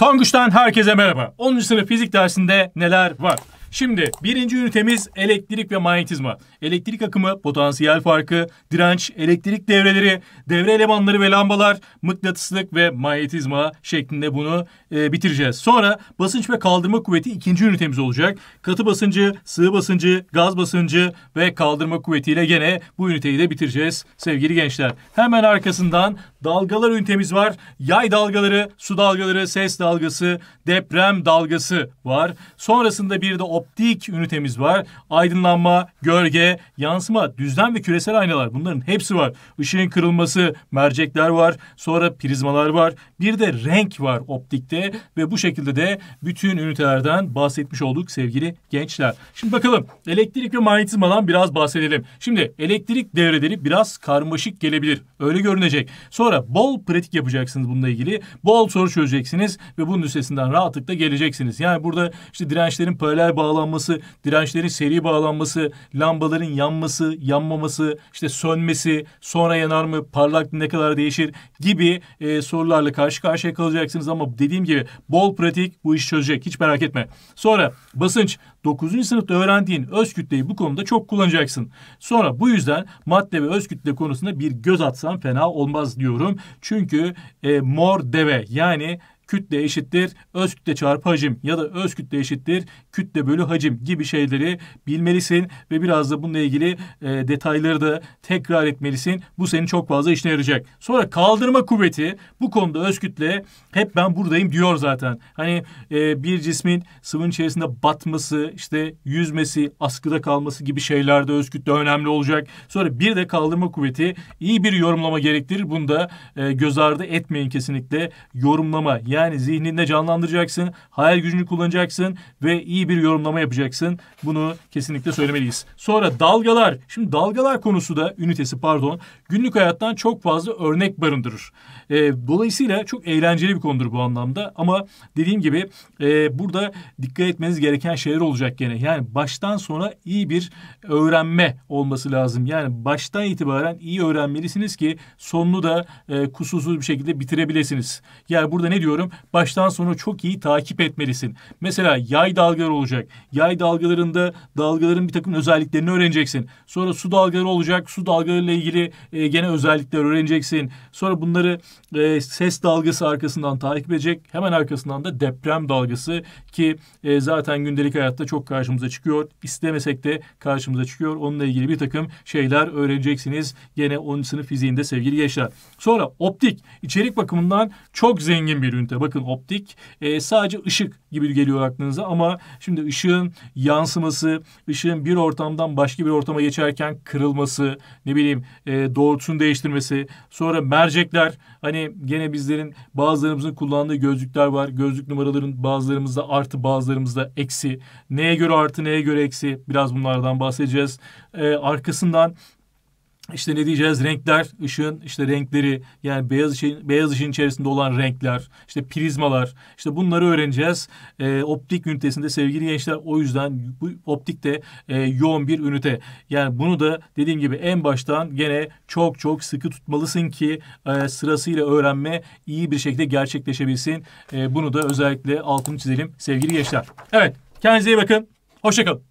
Tonguç'tan herkese merhaba. 10. sınıf fizik dersinde neler var? Şimdi birinci ünitemiz elektrik ve manyetizma. Elektrik akımı, potansiyel farkı, direnç, elektrik devreleri, devre elemanları ve lambalar, mıknatıslık ve manyetizma şeklinde bunu e, bitireceğiz. Sonra basınç ve kaldırma kuvveti ikinci ünitemiz olacak. Katı basıncı, sığ basıncı, gaz basıncı ve kaldırma kuvvetiyle gene bu üniteyi de bitireceğiz sevgili gençler. Hemen arkasından dalgalar ünitemiz var. Yay dalgaları, su dalgaları, ses dalgası, deprem dalgası var. Sonrasında bir de o optik ünitemiz var. Aydınlanma, gölge, yansıma, düzlem ve küresel aynalar bunların hepsi var. Işığın kırılması, mercekler var, sonra prizmalar var. Bir de renk var optikte ve bu şekilde de bütün ünitelerden bahsetmiş olduk sevgili gençler. Şimdi bakalım elektrik ve manyetizmadan biraz bahsedelim. Şimdi elektrik devreleri biraz karmaşık gelebilir. Öyle görünecek. Sonra bol pratik yapacaksınız bununla ilgili. Bol soru çözeceksiniz ve bunun üstesinden rahatlıkla geleceksiniz. Yani burada işte dirençlerin paralel bağlı bağlanması, dirençlerin seri bağlanması, lambaların yanması, yanmaması, işte sönmesi, sonra yanar mı, parlak ne kadar değişir gibi e, sorularla karşı karşıya kalacaksınız ama dediğim gibi bol pratik bu işi çözecek. Hiç merak etme. Sonra basınç 9. sınıfta öğrendiğin öz kütleyi bu konuda çok kullanacaksın. Sonra bu yüzden madde ve öz kütle konusunda bir göz atsan fena olmaz diyorum. Çünkü e, mor deve yani kütle eşittir öz kütle çarpı hacim ya da öz kütle eşittir kütle bölü hacim gibi şeyleri bilmelisin ve biraz da bununla ilgili e, detayları da tekrar etmelisin. Bu senin çok fazla işine yarayacak. Sonra kaldırma kuvveti bu konuda öz kütle hep ben buradayım diyor zaten. Hani e, bir cismin sıvının içerisinde batması, işte yüzmesi, askıda kalması gibi şeylerde öz kütle önemli olacak. Sonra bir de kaldırma kuvveti iyi bir yorumlama gerektirir. Bunu da e, göz ardı etmeyin kesinlikle. Yorumlama yani yani zihninde canlandıracaksın, hayal gücünü kullanacaksın ve iyi bir yorumlama yapacaksın. Bunu kesinlikle söylemeliyiz. Sonra dalgalar. Şimdi dalgalar konusu da ünitesi pardon günlük hayattan çok fazla örnek barındırır. E, dolayısıyla çok eğlenceli bir konudur bu anlamda ama dediğim gibi e, burada dikkat etmeniz gereken şeyler olacak gene. Yani baştan sona iyi bir öğrenme olması lazım. Yani baştan itibaren iyi öğrenmelisiniz ki sonunu da e, kusursuz bir şekilde bitirebilirsiniz. Yani burada ne diyorum? Baştan sona çok iyi takip etmelisin. Mesela yay dalgaları olacak. Yay dalgalarında dalgaların bir takım özelliklerini öğreneceksin. Sonra su dalgaları olacak. Su dalgalarıyla ilgili e, gene özellikler öğreneceksin. Sonra bunları e, ses dalgası arkasından takip edecek. Hemen arkasından da deprem dalgası ki e, zaten gündelik hayatta çok karşımıza çıkıyor. İstemesek de karşımıza çıkıyor. Onunla ilgili bir takım şeyler öğreneceksiniz. Gene 10. sınıf fiziğinde sevgili gençler. Sonra optik içerik bakımından çok zengin bir ünite bakın optik e, sadece ışık gibi geliyor aklınıza ama şimdi ışığın yansıması, ışığın bir ortamdan başka bir ortama geçerken kırılması, ne bileyim e, doğrultusunu değiştirmesi, sonra mercekler hani gene bizlerin bazılarımızın kullandığı gözlükler var. Gözlük numaraların bazılarımızda artı bazılarımızda eksi. Neye göre artı neye göre eksi biraz bunlardan bahsedeceğiz. E, arkasından işte ne diyeceğiz renkler, ışığın işte renkleri yani beyaz ışığın, beyaz ışığın içerisinde olan renkler, işte prizmalar işte bunları öğreneceğiz. E, optik ünitesinde sevgili gençler o yüzden bu optikte e, yoğun bir ünite. Yani bunu da dediğim gibi en baştan gene çok çok sıkı tutmalısın ki e, sırasıyla öğrenme iyi bir şekilde gerçekleşebilsin. E, bunu da özellikle altını çizelim sevgili gençler. Evet kendinize iyi bakın. Hoşçakalın.